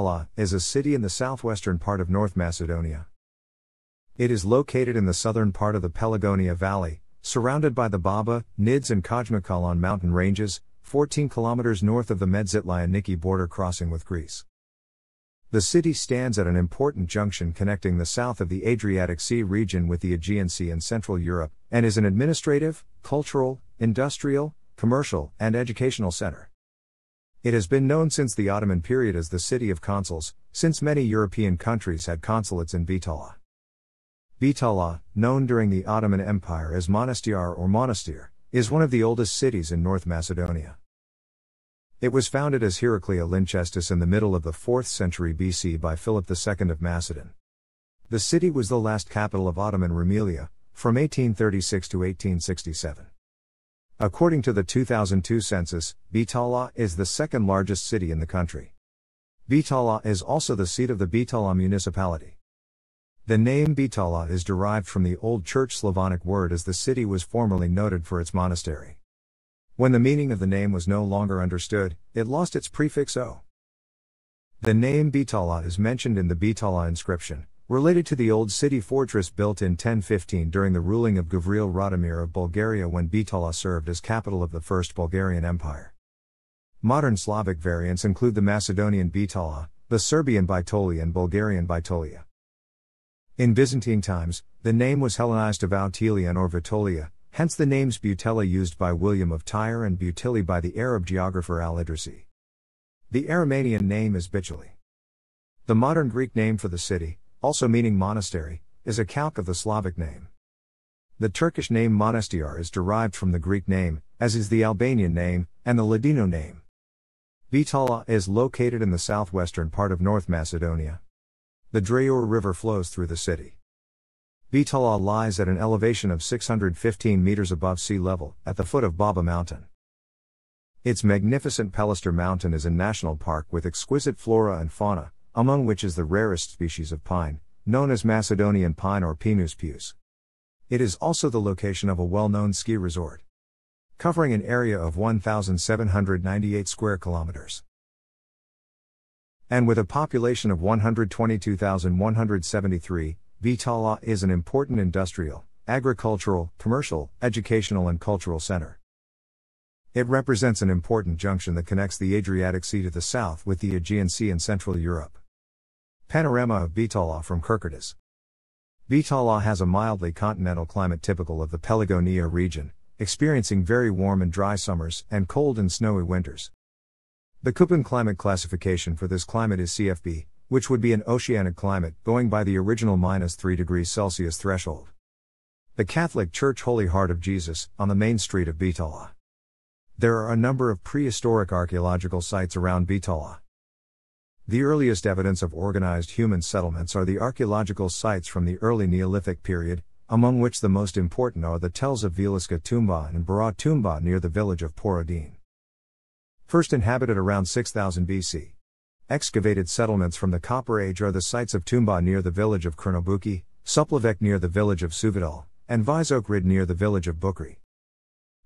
Ala is a city in the southwestern part of North Macedonia. It is located in the southern part of the Pelagonia Valley, surrounded by the Baba, Nids, and Kajmakalan mountain ranges, 14 kilometers north of the Medzitlianiki border crossing with Greece. The city stands at an important junction connecting the south of the Adriatic Sea region with the Aegean Sea and Central Europe, and is an administrative, cultural, industrial, commercial, and educational center. It has been known since the Ottoman period as the city of consuls, since many European countries had consulates in Bitola. Bitola, known during the Ottoman Empire as Monastir or Monastir, is one of the oldest cities in North Macedonia. It was founded as Heraclea Lyncestis in the middle of the 4th century BC by Philip II of Macedon. The city was the last capital of Ottoman Rumelia, from 1836 to 1867. According to the 2002 census, Bitola is the second largest city in the country. Bitola is also the seat of the Bitola municipality. The name Bitola is derived from the Old Church Slavonic word as the city was formerly noted for its monastery. When the meaning of the name was no longer understood, it lost its prefix O. The name Bitola is mentioned in the Bitola inscription, related to the old city fortress built in 1015 during the ruling of Gavril Radomir of Bulgaria when Bitola served as capital of the First Bulgarian Empire. Modern Slavic variants include the Macedonian Bitola, the Serbian Bitoli, and Bulgarian Bitolia. In Byzantine times, the name was Hellenized to Vautilia or Vitolia, hence the names Butella used by William of Tyre and Butili by the Arab geographer Al Idrisi. The Aramanian name is Bituli. The modern Greek name for the city, also meaning monastery, is a calque of the Slavic name. The Turkish name Monastiar is derived from the Greek name, as is the Albanian name, and the Ladino name. Vitala is located in the southwestern part of North Macedonia. The Drayur River flows through the city. Vitala lies at an elevation of 615 meters above sea level, at the foot of Baba Mountain. Its magnificent Pelister Mountain is a national park with exquisite flora and fauna, among which is the rarest species of pine, known as Macedonian pine or Pinus pius. It is also the location of a well known ski resort, covering an area of 1,798 square kilometers. And with a population of 122,173, Vitala is an important industrial, agricultural, commercial, educational, and cultural center. It represents an important junction that connects the Adriatic Sea to the south with the Aegean Sea and Central Europe. Panorama of Bitola from Kirkidis. Bitola has a mildly continental climate typical of the Pelagonia region, experiencing very warm and dry summers and cold and snowy winters. The Köppen climate classification for this climate is CFB, which would be an oceanic climate going by the original minus 3 degrees Celsius threshold. The Catholic Church Holy Heart of Jesus, on the main street of Bitola. There are a number of prehistoric archaeological sites around Bitola. The earliest evidence of organized human settlements are the archaeological sites from the early Neolithic period, among which the most important are the Tells of Veliska Tumba and Bara Tumba near the village of Porodin. First inhabited around 6000 BC. Excavated settlements from the Copper Age are the sites of Tumba near the village of Kurnobuki, Suplovek near the village of Suvidal, and Vizokrid near the village of Bukri.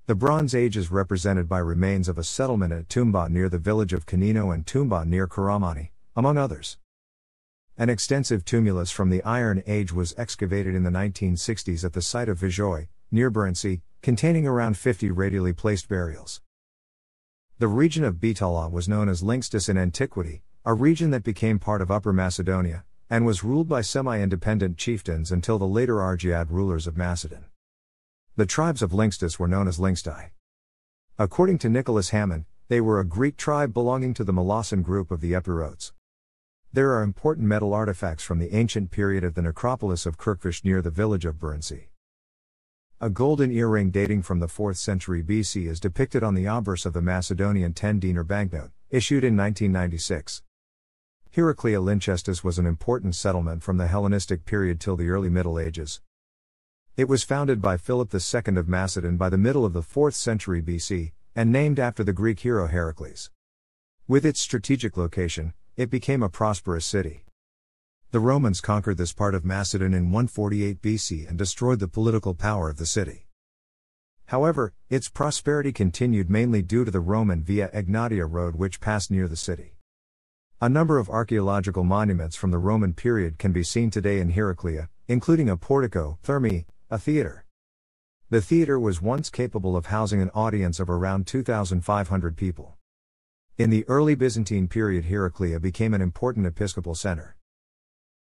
The Bronze Age is represented by remains of a settlement at Tumba near the village of Kanino and Tumba near Karamani. Among others. An extensive tumulus from the Iron Age was excavated in the 1960s at the site of Vijoy, near Bernsey, containing around 50 radially placed burials. The region of Bitala was known as Linxtus in antiquity, a region that became part of Upper Macedonia, and was ruled by semi independent chieftains until the later Argead rulers of Macedon. The tribes of Linxtus were known as Linxti. According to Nicholas Hammond, they were a Greek tribe belonging to the Molossan group of the Epirotes. There are important metal artifacts from the ancient period of the necropolis of Kirkvish near the village of Bernsey. A golden earring dating from the 4th century BC is depicted on the obverse of the Macedonian 10 dinar banknote, issued in 1996. Heraclea Lyncestis was an important settlement from the Hellenistic period till the early Middle Ages. It was founded by Philip II of Macedon by the middle of the 4th century BC, and named after the Greek hero Heracles. With its strategic location, it became a prosperous city. The Romans conquered this part of Macedon in 148 BC and destroyed the political power of the city. However, its prosperity continued mainly due to the Roman Via Egnatia road which passed near the city. A number of archaeological monuments from the Roman period can be seen today in Heraclea, including a portico, thermi, a theater. The theater was once capable of housing an audience of around 2,500 people. In the early Byzantine period, Heraclea became an important episcopal center.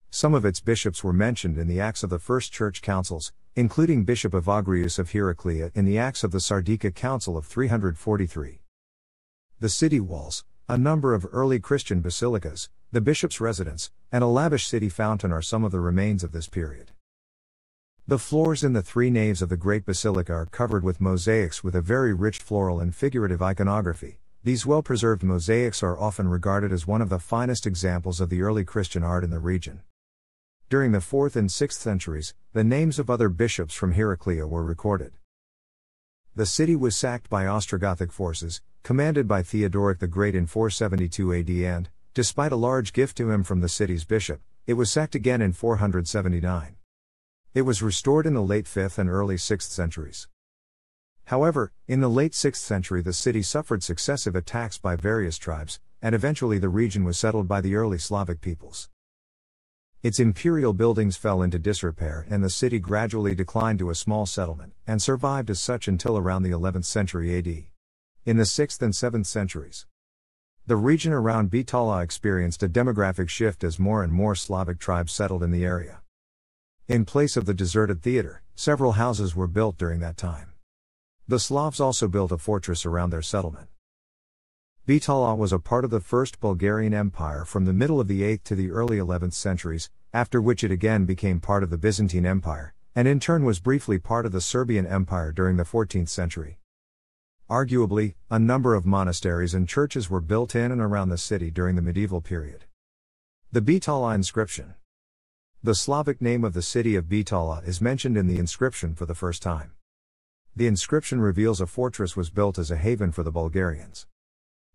Some of its bishops were mentioned in the Acts of the First Church Councils, including Bishop Evagrius of Heraclea in the Acts of the Sardica Council of 343. The city walls, a number of early Christian basilicas, the bishop's residence, and a lavish city fountain are some of the remains of this period. The floors in the three naves of the Great Basilica are covered with mosaics with a very rich floral and figurative iconography, these well preserved mosaics are often regarded as one of the finest examples of the early Christian art in the region. During the 4th and 6th centuries, the names of other bishops from Heraclea were recorded. The city was sacked by Ostrogothic forces, commanded by Theodoric the Great in 472 AD, and, despite a large gift to him from the city's bishop, it was sacked again in 479. It was restored in the late 5th and early 6th centuries. However, in the late 6th century, the city suffered successive attacks by various tribes, and eventually the region was settled by the early Slavic peoples. Its imperial buildings fell into disrepair and the city gradually declined to a small settlement, and survived as such until around the 11th century AD. In the 6th and 7th centuries, the region around Bitala experienced a demographic shift as more and more Slavic tribes settled in the area. In place of the deserted theater, several houses were built during that time. The Slavs also built a fortress around their settlement. Bitola was a part of the First Bulgarian Empire from the middle of the 8th to the early 11th centuries, after which it again became part of the Byzantine Empire, and in turn was briefly part of the Serbian Empire during the 14th century. Arguably, a number of monasteries and churches were built in and around the city during the medieval period. The Bitala inscription. The Slavic name of the city of Bitala is mentioned in the inscription for the first time. The inscription reveals a fortress was built as a haven for the Bulgarians.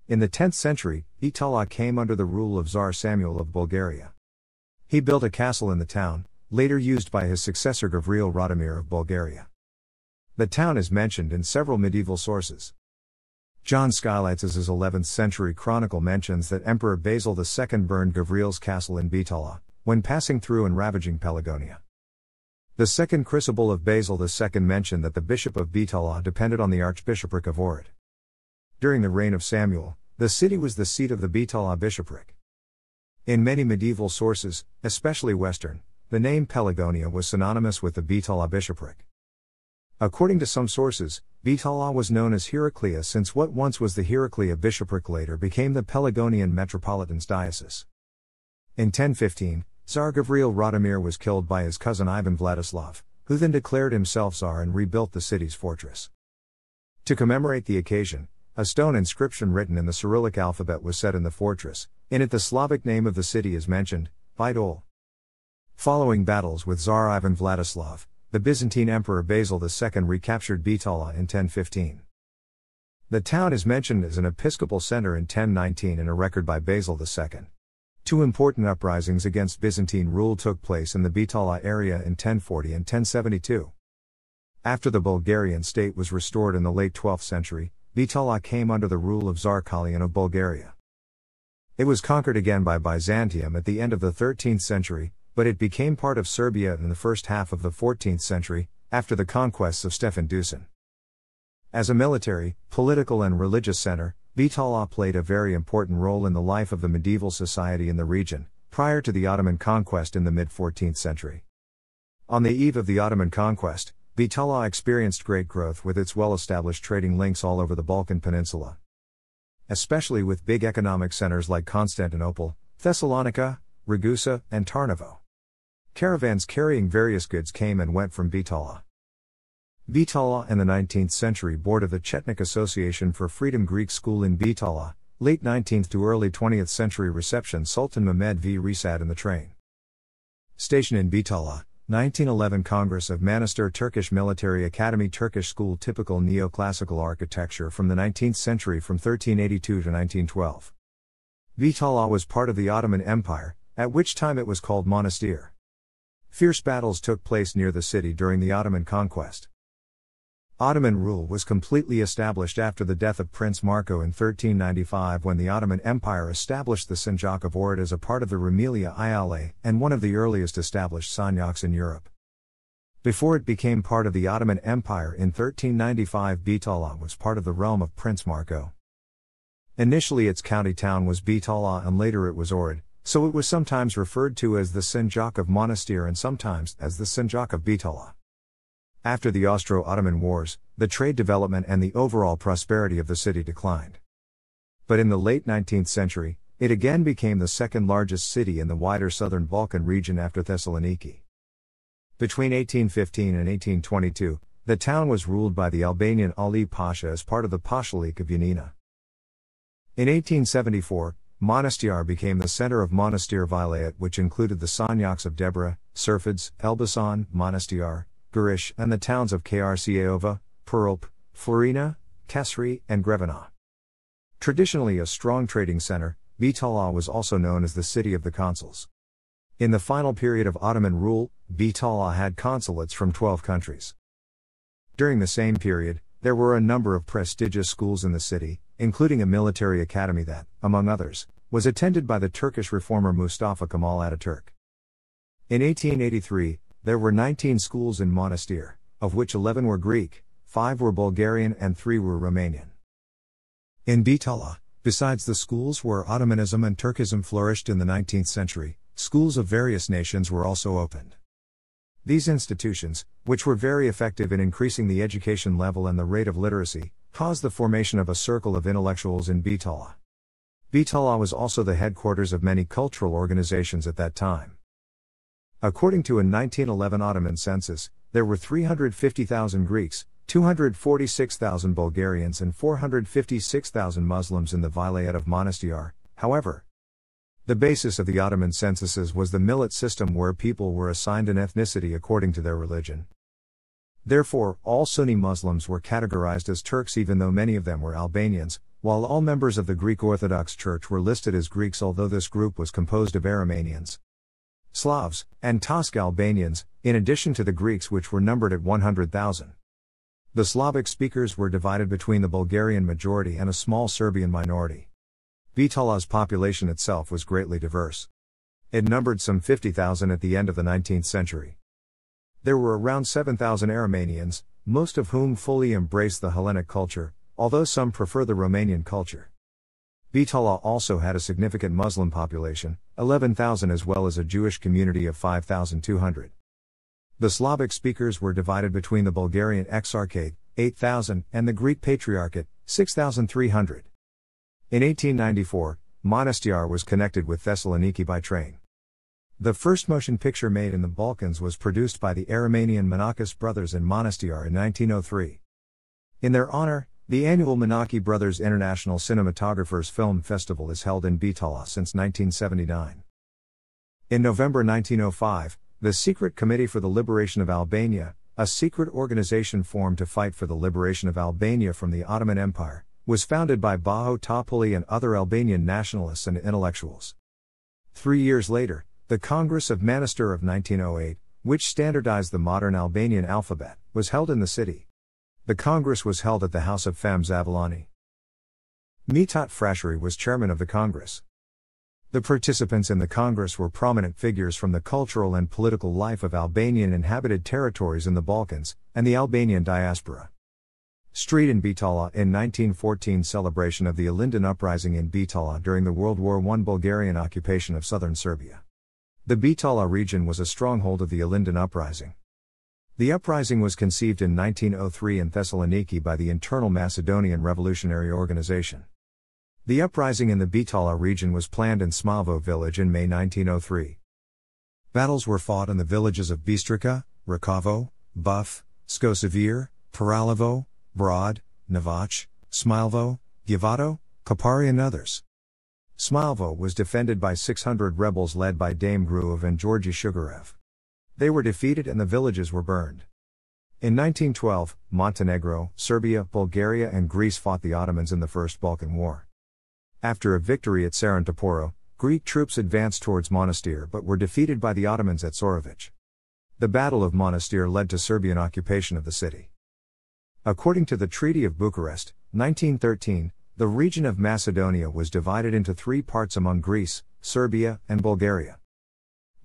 In the 10th century, Itala came under the rule of Tsar Samuel of Bulgaria. He built a castle in the town, later used by his successor Gavril Radomir of Bulgaria. The town is mentioned in several medieval sources. John Skylitz's 11th century chronicle mentions that Emperor Basil II burned Gavril's castle in Bitola, when passing through and ravaging Pelagonia. The second Chrysobal of Basil II mentioned that the bishop of Bitola depended on the archbishopric of Ohrid. During the reign of Samuel, the city was the seat of the Bitola bishopric. In many medieval sources, especially Western, the name Pelagonia was synonymous with the Bitola bishopric. According to some sources, Bitola was known as Heraclea since what once was the Heraclea bishopric later became the Pelagonian metropolitan's diocese. In 1015, Tsar Gavril Radomir was killed by his cousin Ivan Vladislav, who then declared himself Tsar and rebuilt the city's fortress. To commemorate the occasion, a stone inscription written in the Cyrillic alphabet was set in the fortress, in it the Slavic name of the city is mentioned, Vidol. Following battles with Tsar Ivan Vladislav, the Byzantine Emperor Basil II recaptured Bitola in 1015. The town is mentioned as an episcopal center in 1019 in a record by Basil II. Two important uprisings against Byzantine rule took place in the Bitala area in 1040 and 1072. After the Bulgarian state was restored in the late 12th century, Bitala came under the rule of Tsar Kalian of Bulgaria. It was conquered again by Byzantium at the end of the 13th century, but it became part of Serbia in the first half of the 14th century, after the conquests of Stefan Dusan. As a military, political, and religious center, Vitala played a very important role in the life of the medieval society in the region, prior to the Ottoman conquest in the mid 14th century. On the eve of the Ottoman conquest, Vitala experienced great growth with its well established trading links all over the Balkan Peninsula. Especially with big economic centers like Constantinople, Thessalonica, Ragusa, and Tarnovo. Caravans carrying various goods came and went from Vitala. Vitala and the 19th century board of the Chetnik Association for Freedom Greek School in Vitala, late 19th to early 20th century reception Sultan Mehmed V. Resat in the train. Station in Vitala, 1911 Congress of Manastır Turkish Military Academy Turkish School Typical neoclassical architecture from the 19th century from 1382 to 1912. Vitala was part of the Ottoman Empire, at which time it was called Monastir. Fierce battles took place near the city during the Ottoman conquest. Ottoman rule was completely established after the death of Prince Marco in 1395 when the Ottoman Empire established the sanjak of Ohrid as a part of the Rumelia Iale and one of the earliest established Sanyaks in Europe. Before it became part of the Ottoman Empire in 1395 Bitola was part of the realm of Prince Marco. Initially its county town was Bitola and later it was Ohrid, so it was sometimes referred to as the Sinjak of Monastir and sometimes as the Sinjak of Bitola. After the Austro Ottoman Wars, the trade development and the overall prosperity of the city declined. But in the late 19th century, it again became the second largest city in the wider southern Balkan region after Thessaloniki. Between 1815 and 1822, the town was ruled by the Albanian Ali Pasha as part of the Pashalik of Yanina. In 1874, Monastir became the center of Monastir Vilayet, which included the Sanyaks of Debre, Serfids, Elbasan, Monastir, Gurish, and the towns of Krcova, Purulp, Florina, Kesri, and Grevena. Traditionally a strong trading center, Vitala was also known as the city of the consuls. In the final period of Ottoman rule, Vitala had consulates from 12 countries. During the same period, there were a number of prestigious schools in the city, including a military academy that, among others, was attended by the Turkish reformer Mustafa Kemal Ataturk. In 1883, there were 19 schools in Monastir, of which 11 were Greek, 5 were Bulgarian, and 3 were Romanian. In Bitola, besides the schools where Ottomanism and Turkism flourished in the 19th century, schools of various nations were also opened. These institutions, which were very effective in increasing the education level and the rate of literacy, caused the formation of a circle of intellectuals in Bitola. Bitola was also the headquarters of many cultural organizations at that time. According to a 1911 Ottoman census, there were 350,000 Greeks, 246,000 Bulgarians, and 456,000 Muslims in the Vilayet of Monastir, however. The basis of the Ottoman censuses was the millet system where people were assigned an ethnicity according to their religion. Therefore, all Sunni Muslims were categorized as Turks even though many of them were Albanians, while all members of the Greek Orthodox Church were listed as Greeks although this group was composed of Aramanians. Slavs, and Tosk Albanians, in addition to the Greeks, which were numbered at 100,000. The Slavic speakers were divided between the Bulgarian majority and a small Serbian minority. Vitala's population itself was greatly diverse. It numbered some 50,000 at the end of the 19th century. There were around 7,000 Aramanians, most of whom fully embraced the Hellenic culture, although some prefer the Romanian culture. Bitola also had a significant Muslim population, 11,000 as well as a Jewish community of 5,200. The Slavic speakers were divided between the Bulgarian Exarchate, 8,000, and the Greek Patriarchate, 6,300. In 1894, Monastir was connected with Thessaloniki by train. The first motion picture made in the Balkans was produced by the Aramanian Monacus brothers in Monastir in 1903. In their honor, the annual Menaki Brothers International Cinematographers Film Festival is held in Bitola since 1979. In November 1905, the Secret Committee for the Liberation of Albania, a secret organization formed to fight for the liberation of Albania from the Ottoman Empire, was founded by Baho Topoli and other Albanian nationalists and intellectuals. Three years later, the Congress of Manastir of 1908, which standardized the modern Albanian alphabet, was held in the city. The Congress was held at the House of Fams Avalani. Mitat Frasheri was chairman of the Congress. The participants in the Congress were prominent figures from the cultural and political life of Albanian inhabited territories in the Balkans, and the Albanian diaspora. Street in Bitala in 1914 celebration of the Alindan Uprising in Bitala during the World War I Bulgarian occupation of southern Serbia. The Bitala region was a stronghold of the Alindan Uprising. The uprising was conceived in 1903 in Thessaloniki by the internal Macedonian Revolutionary Organization. The uprising in the Bitala region was planned in Smavo village in May 1903. Battles were fought in the villages of Bistrica, Rakovo, Buff, Skosevir, Paralovo, Broad, Navach, Smilvo, Givato, Kapari and others. Smilvo was defended by 600 rebels led by Dame Gruev and Georgi Sugarev. They were defeated and the villages were burned. In 1912, Montenegro, Serbia, Bulgaria, and Greece fought the Ottomans in the First Balkan War. After a victory at Sarantaporo, Greek troops advanced towards Monastir but were defeated by the Ottomans at Sorovich. The Battle of Monastir led to Serbian occupation of the city. According to the Treaty of Bucharest, 1913, the region of Macedonia was divided into three parts among Greece, Serbia, and Bulgaria.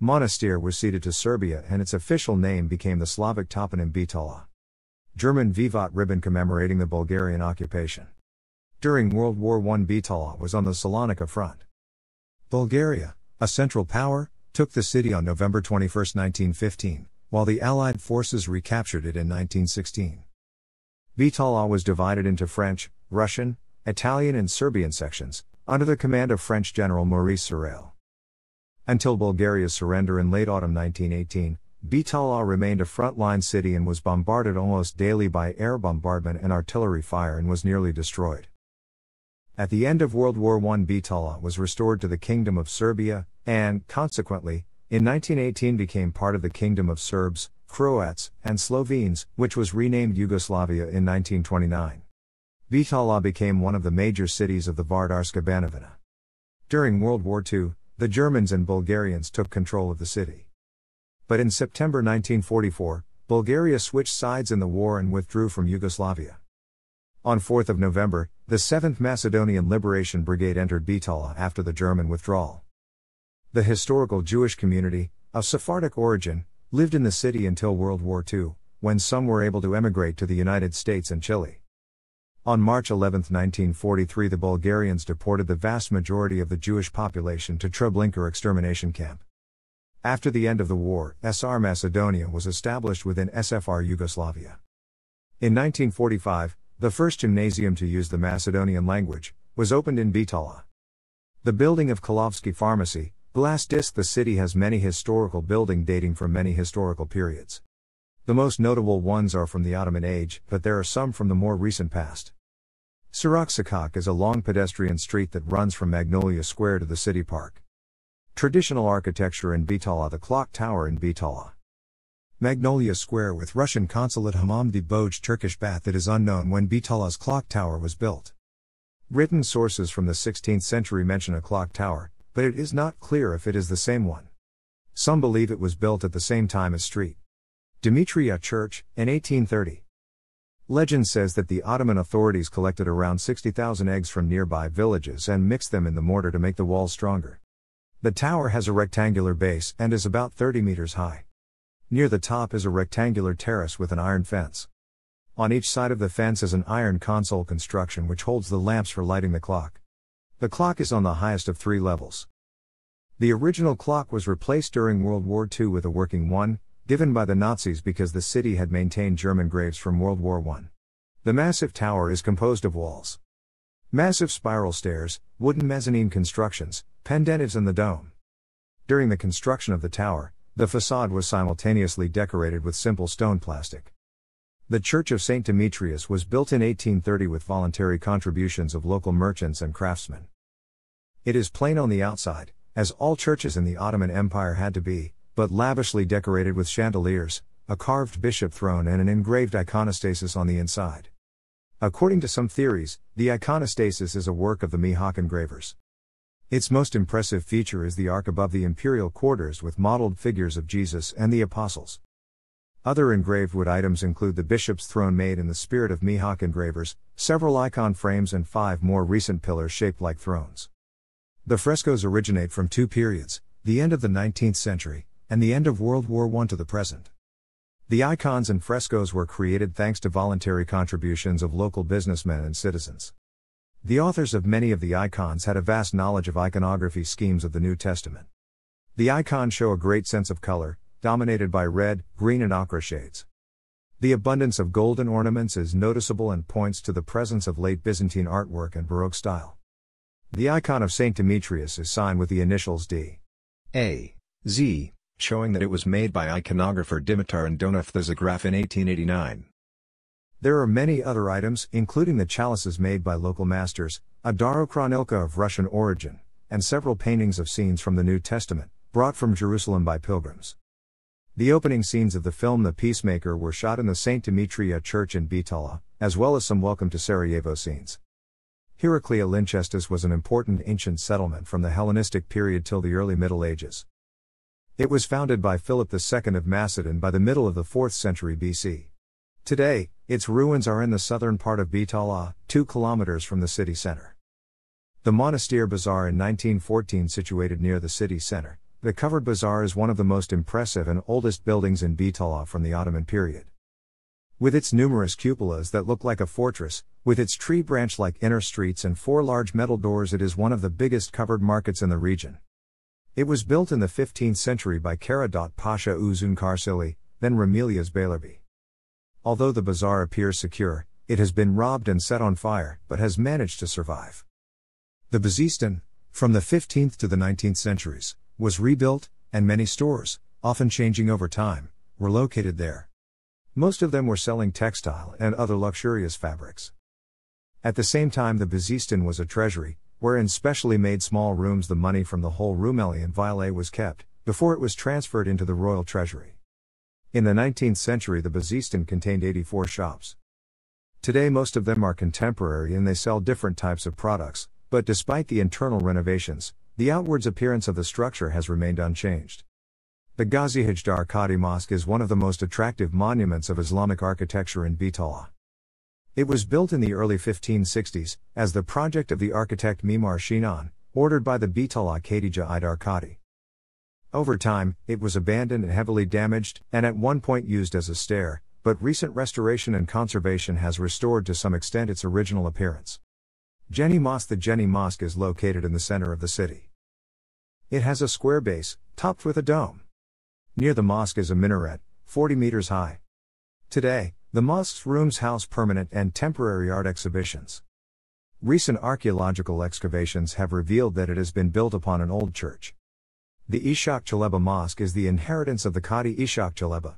Monastir was ceded to Serbia and its official name became the Slavic toponym Bitola. German Vivat ribbon commemorating the Bulgarian occupation. During World War I, Bitola was on the Salonika front. Bulgaria, a central power, took the city on November 21, 1915, while the Allied forces recaptured it in 1916. Bitola was divided into French, Russian, Italian, and Serbian sections, under the command of French General Maurice Sorel. Until Bulgaria's surrender in late autumn 1918, Bitala remained a front-line city and was bombarded almost daily by air bombardment and artillery fire and was nearly destroyed. At the end of World War I Bitala was restored to the Kingdom of Serbia, and, consequently, in 1918 became part of the Kingdom of Serbs, Croats, and Slovenes, which was renamed Yugoslavia in 1929. Vitala became one of the major cities of the Vardar Banovina. During World War II, the Germans and Bulgarians took control of the city. But in September 1944, Bulgaria switched sides in the war and withdrew from Yugoslavia. On 4th November, the 7th Macedonian Liberation Brigade entered Bitola after the German withdrawal. The historical Jewish community, of Sephardic origin, lived in the city until World War II, when some were able to emigrate to the United States and Chile. On March 11, 1943, the Bulgarians deported the vast majority of the Jewish population to Treblinka extermination camp. After the end of the war, SR Macedonia was established within SFR Yugoslavia. In 1945, the first gymnasium to use the Macedonian language was opened in Bitola. The building of Kolovsky Pharmacy, disc. The city has many historical building dating from many historical periods. The most notable ones are from the Ottoman age, but there are some from the more recent past. Siraksakak is a long pedestrian street that runs from Magnolia Square to the city park. Traditional architecture in Bitala, the clock tower in Bitala. Magnolia Square with Russian consulate Hamamdi Boj Turkish bath. It is unknown when Bitala's clock tower was built. Written sources from the 16th century mention a clock tower, but it is not clear if it is the same one. Some believe it was built at the same time as Street Demetria Church in 1830. Legend says that the Ottoman authorities collected around 60,000 eggs from nearby villages and mixed them in the mortar to make the walls stronger. The tower has a rectangular base and is about 30 meters high. Near the top is a rectangular terrace with an iron fence. On each side of the fence is an iron console construction which holds the lamps for lighting the clock. The clock is on the highest of three levels. The original clock was replaced during World War II with a working one, given by the Nazis because the city had maintained German graves from World War I. The massive tower is composed of walls. Massive spiral stairs, wooden mezzanine constructions, pendentives, and the dome. During the construction of the tower, the facade was simultaneously decorated with simple stone plastic. The Church of St. Demetrius was built in 1830 with voluntary contributions of local merchants and craftsmen. It is plain on the outside, as all churches in the Ottoman Empire had to be, but lavishly decorated with chandeliers, a carved bishop throne, and an engraved iconostasis on the inside. According to some theories, the iconostasis is a work of the Mihawk engravers. Its most impressive feature is the arc above the imperial quarters with modeled figures of Jesus and the apostles. Other engraved wood items include the bishop's throne made in the spirit of Mihawk engravers, several icon frames, and five more recent pillars shaped like thrones. The frescoes originate from two periods the end of the 19th century and the end of World War I to the present. The icons and frescoes were created thanks to voluntary contributions of local businessmen and citizens. The authors of many of the icons had a vast knowledge of iconography schemes of the New Testament. The icons show a great sense of color, dominated by red, green, and ochre shades. The abundance of golden ornaments is noticeable and points to the presence of late Byzantine artwork and Baroque style. The icon of St. Demetrius is signed with the initials D. A. Z showing that it was made by iconographer Dimitar and Donath the Zagraf in 1889. There are many other items including the chalices made by local masters, a Darokronelka of Russian origin, and several paintings of scenes from the New Testament, brought from Jerusalem by pilgrims. The opening scenes of the film The Peacemaker were shot in the St. Demetria Church in Bitala, as well as some Welcome to Sarajevo scenes. Heraclea Linchestis was an important ancient settlement from the Hellenistic period till the early Middle Ages. It was founded by Philip II of Macedon by the middle of the 4th century BC. Today, its ruins are in the southern part of Bitala, 2 kilometers from the city center. The Monastir Bazaar in 1914 situated near the city center, the covered bazaar is one of the most impressive and oldest buildings in Bitala from the Ottoman period. With its numerous cupolas that look like a fortress, with its tree branch like inner streets and four large metal doors, it is one of the biggest covered markets in the region. It was built in the 15th century by Kara. Pasha Uzun Karsili, then Ramelia's Bailerby. Although the bazaar appears secure, it has been robbed and set on fire, but has managed to survive. The Bazistan, from the 15th to the 19th centuries, was rebuilt, and many stores, often changing over time, were located there. Most of them were selling textile and other luxurious fabrics. At the same time, the Bezistan was a treasury, where in specially made small rooms the money from the whole and Vile was kept, before it was transferred into the royal treasury. In the 19th century, the Bezistan contained 84 shops. Today, most of them are contemporary and they sell different types of products, but despite the internal renovations, the outwards appearance of the structure has remained unchanged. The Ghazi Hijdar Qadi Mosque is one of the most attractive monuments of Islamic architecture in Bitola. It was built in the early 1560s, as the project of the architect Mimar Shinan, ordered by the Beytullah Khadija Idarkadi. Over time, it was abandoned and heavily damaged, and at one point used as a stair, but recent restoration and conservation has restored to some extent its original appearance. Jenny Mosque The Jenny Mosque is located in the center of the city. It has a square base, topped with a dome. Near the mosque is a minaret, 40 meters high. Today, the mosque's rooms house permanent and temporary art exhibitions. Recent archaeological excavations have revealed that it has been built upon an old church. The Ishak Chaleba Mosque is the inheritance of the Qadi Ishak Chaleba.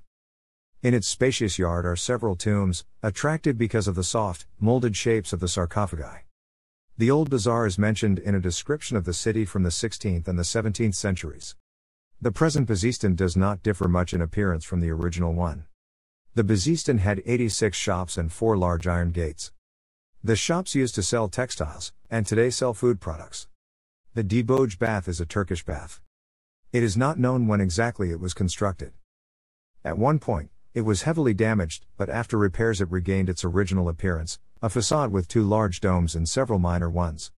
In its spacious yard are several tombs, attractive because of the soft, molded shapes of the sarcophagi. The old bazaar is mentioned in a description of the city from the 16th and the 17th centuries. The present Bezistan does not differ much in appearance from the original one. The Bezistan had 86 shops and four large iron gates. The shops used to sell textiles, and today sell food products. The Deboj bath is a Turkish bath. It is not known when exactly it was constructed. At one point, it was heavily damaged, but after repairs it regained its original appearance, a facade with two large domes and several minor ones.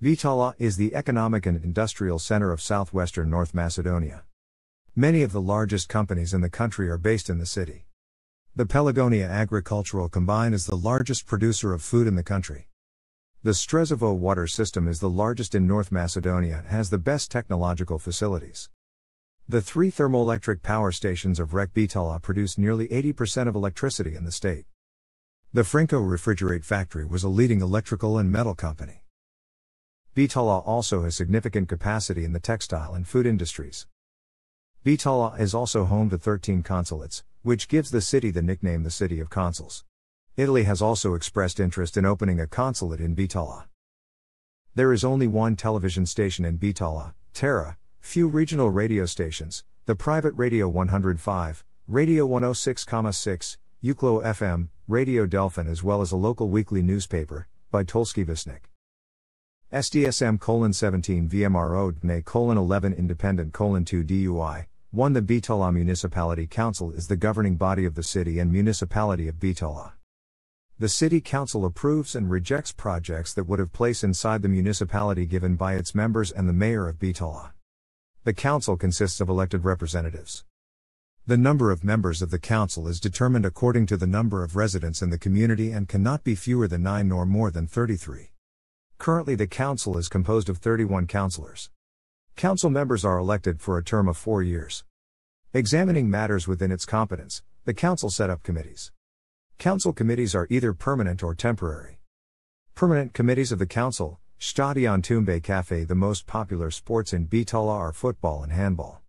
Vitala is the economic and industrial center of southwestern North Macedonia. Many of the largest companies in the country are based in the city. The Pelagonia Agricultural Combine is the largest producer of food in the country. The Strezovo water system is the largest in North Macedonia and has the best technological facilities. The three thermoelectric power stations of Rekbitala produce nearly 80% of electricity in the state. The Franco refrigerate factory was a leading electrical and metal company. Bitala also has significant capacity in the textile and food industries. Bitala is also home to 13 consulates, which gives the city the nickname the City of Consuls. Italy has also expressed interest in opening a consulate in Bitola. There is only one television station in Bitola, Terra, few regional radio stations, the private Radio 105, Radio 106,6, Uklo FM, Radio Delphin, as well as a local weekly newspaper, by Tolsky Visnik. SDSM 17 VMRO DNE 11 Independent colon 2 DUI, 1. The Bitola Municipality Council is the governing body of the city and municipality of Bitola. The City Council approves and rejects projects that would have place inside the municipality given by its members and the mayor of Bitola. The council consists of elected representatives. The number of members of the council is determined according to the number of residents in the community and cannot be fewer than 9 nor more than 33. Currently, the council is composed of 31 councillors. Council members are elected for a term of four years. Examining matters within its competence, the Council set up committees. Council committees are either permanent or temporary. Permanent committees of the Council, Stadion Tumbe Cafe The most popular sports in Bitola are football and handball.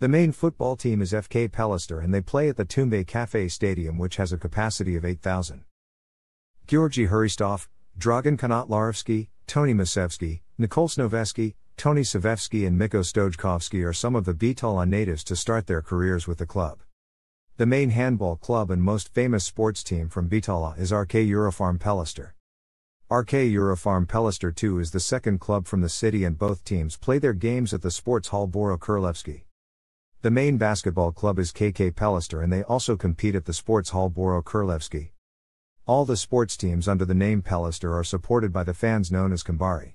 The main football team is FK Pallister and they play at the Tumbe Cafe Stadium which has a capacity of 8,000. Georgi Huristov, Dragan Kanatlarovsky, Tony Masevsky, Nicole Snovesky, Tony Savevsky, and Miko Stojkovsky are some of the Bitola natives to start their careers with the club. The main handball club and most famous sports team from Bitola is RK Eurofarm Pellister. RK Eurofarm Pellister 2 is the second club from the city and both teams play their games at the sports hall Boro Kurlevsky. The main basketball club is KK Pellister and they also compete at the sports hall Boro Kurlevsky. All the sports teams under the name Pellister are supported by the fans known as Kambari.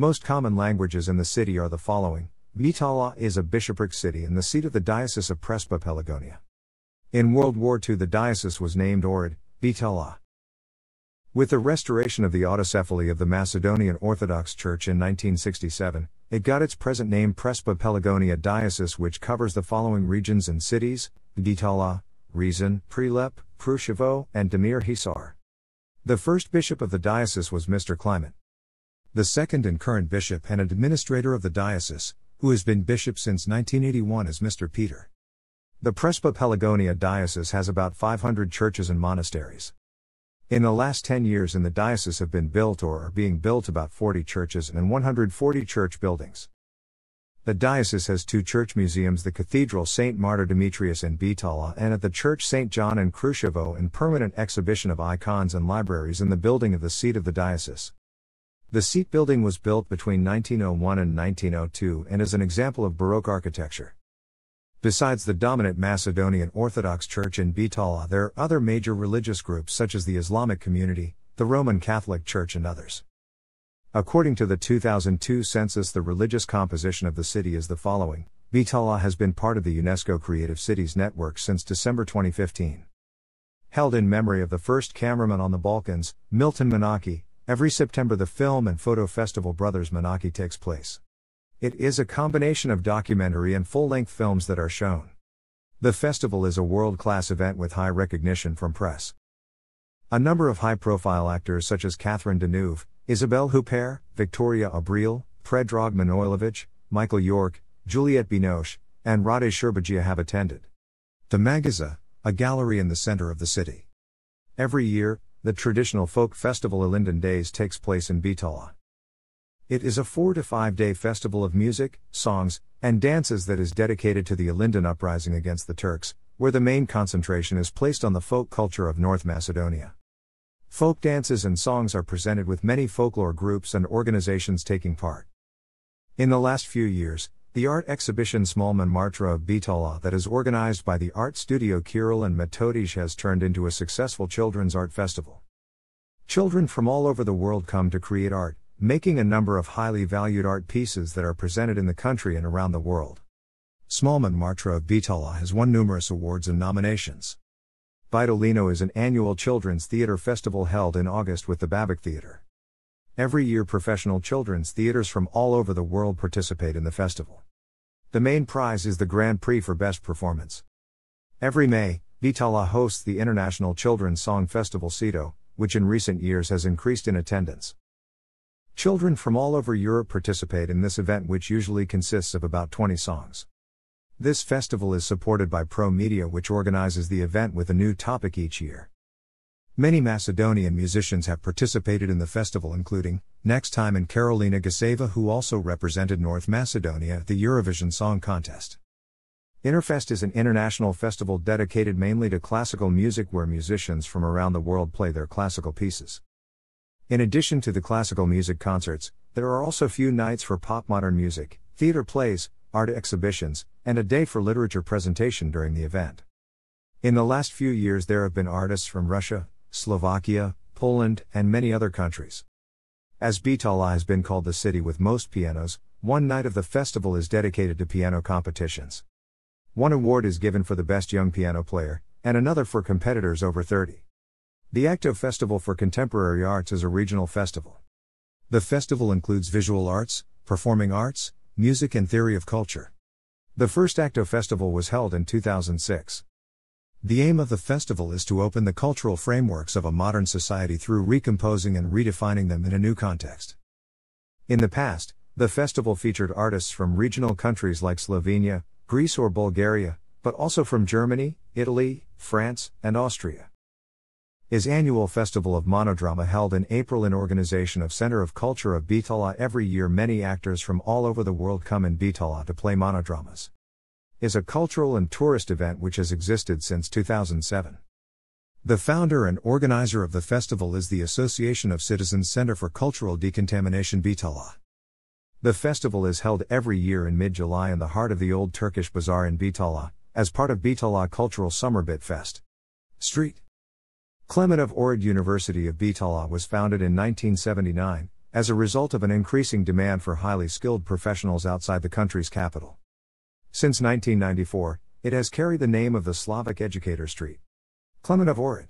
Most common languages in the city are the following Vitala is a bishopric city and the seat of the Diocese of Prespa Pelagonia. In World War II, the diocese was named Orid, Vitala. With the restoration of the autocephaly of the Macedonian Orthodox Church in 1967, it got its present name Prespa Pelagonia Diocese, which covers the following regions and cities Vitala, Reason, Prelep, Prushevo, and Demir Hisar. The first bishop of the diocese was Mr. Clement the second and current bishop and administrator of the diocese, who has been bishop since 1981, is Mr. Peter. The Prespa Pelagonia diocese has about 500 churches and monasteries. In the last 10 years in the diocese have been built or are being built about 40 churches and 140 church buildings. The diocese has two church museums the Cathedral St. Martyr Demetrius in Bitala and at the Church St. John in Krushevo. and permanent exhibition of icons and libraries in the building of the seat of the diocese. The seat building was built between 1901 and 1902 and is an example of Baroque architecture. Besides the dominant Macedonian Orthodox Church in Bitala, there are other major religious groups such as the Islamic community, the Roman Catholic Church, and others. According to the 2002 census, the religious composition of the city is the following Bitala has been part of the UNESCO Creative Cities Network since December 2015. Held in memory of the first cameraman on the Balkans, Milton Manaki, Every September, the film and photo festival Brothers Manaki takes place. It is a combination of documentary and full length films that are shown. The festival is a world class event with high recognition from press. A number of high profile actors, such as Catherine Deneuve, Isabelle Huppert, Victoria Abril, Predrag Manojlovic, Michael York, Juliette Binoche, and Rade Sherbagia have attended. The Magaza, a gallery in the center of the city. Every year, the traditional folk festival Ilinden Days takes place in Bitola. It is a four to five day festival of music, songs, and dances that is dedicated to the Ilinden uprising against the Turks, where the main concentration is placed on the folk culture of North Macedonia. Folk dances and songs are presented with many folklore groups and organizations taking part. In the last few years, the art exhibition Smallman Martra of Bitola that is organized by the art studio Kiril and Metodij has turned into a successful children's art festival. Children from all over the world come to create art, making a number of highly valued art pieces that are presented in the country and around the world. Smallman Martra of Bitola has won numerous awards and nominations. Vitolino is an annual children's theater festival held in August with the Babak Theater. Every year, professional children's theaters from all over the world participate in the festival. The main prize is the Grand Prix for Best Performance. Every May, Vitala hosts the International Children's Song Festival CETO, which in recent years has increased in attendance. Children from all over Europe participate in this event, which usually consists of about 20 songs. This festival is supported by Pro Media, which organizes the event with a new topic each year. Many Macedonian musicians have participated in the festival, including, next time, and Karolina Gaseva, who also represented North Macedonia at the Eurovision Song Contest. Interfest is an international festival dedicated mainly to classical music where musicians from around the world play their classical pieces. In addition to the classical music concerts, there are also few nights for pop modern music, theater plays, art exhibitions, and a day for literature presentation during the event. In the last few years, there have been artists from Russia, Slovakia, Poland, and many other countries. As Bitala has been called the city with most pianos, one night of the festival is dedicated to piano competitions. One award is given for the best young piano player, and another for competitors over 30. The Acto Festival for Contemporary Arts is a regional festival. The festival includes visual arts, performing arts, music, and theory of culture. The first Acto Festival was held in 2006. The aim of the festival is to open the cultural frameworks of a modern society through recomposing and redefining them in a new context. In the past, the festival featured artists from regional countries like Slovenia, Greece, or Bulgaria, but also from Germany, Italy, France, and Austria. Is annual festival of monodrama held in April in organization of Center of Culture of Bitola every year many actors from all over the world come in Bitola to play monodramas is a cultural and tourist event which has existed since 2007. The founder and organizer of the festival is the Association of Citizens Center for Cultural Decontamination Bitola. The festival is held every year in mid July in the heart of the old Turkish bazaar in Bitola, as part of Bitola Cultural Summer Bitfest. Street Clement of Ohrid University of Bitola was founded in 1979 as a result of an increasing demand for highly skilled professionals outside the country's capital. Since 1994, it has carried the name of the Slavic educator Street. Clement of Ohrid.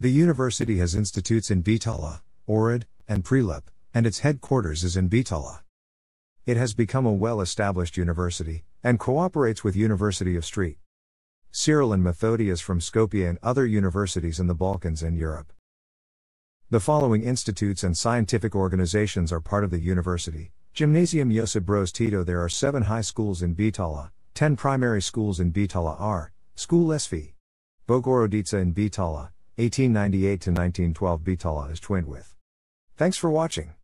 The university has institutes in Bitola, Ohrid, and Prilep, and its headquarters is in Bitola. It has become a well-established university, and cooperates with University of Street. Cyril and Methodius from Skopje and other universities in the Balkans and Europe. The following institutes and scientific organizations are part of the university Gymnasium Josip Tito There are seven high schools in Bitala, ten primary schools in Bitala are, School SV. Bogoroditsa in Bitala, 1898 to 1912 Bitala is twinned with. Thanks for watching.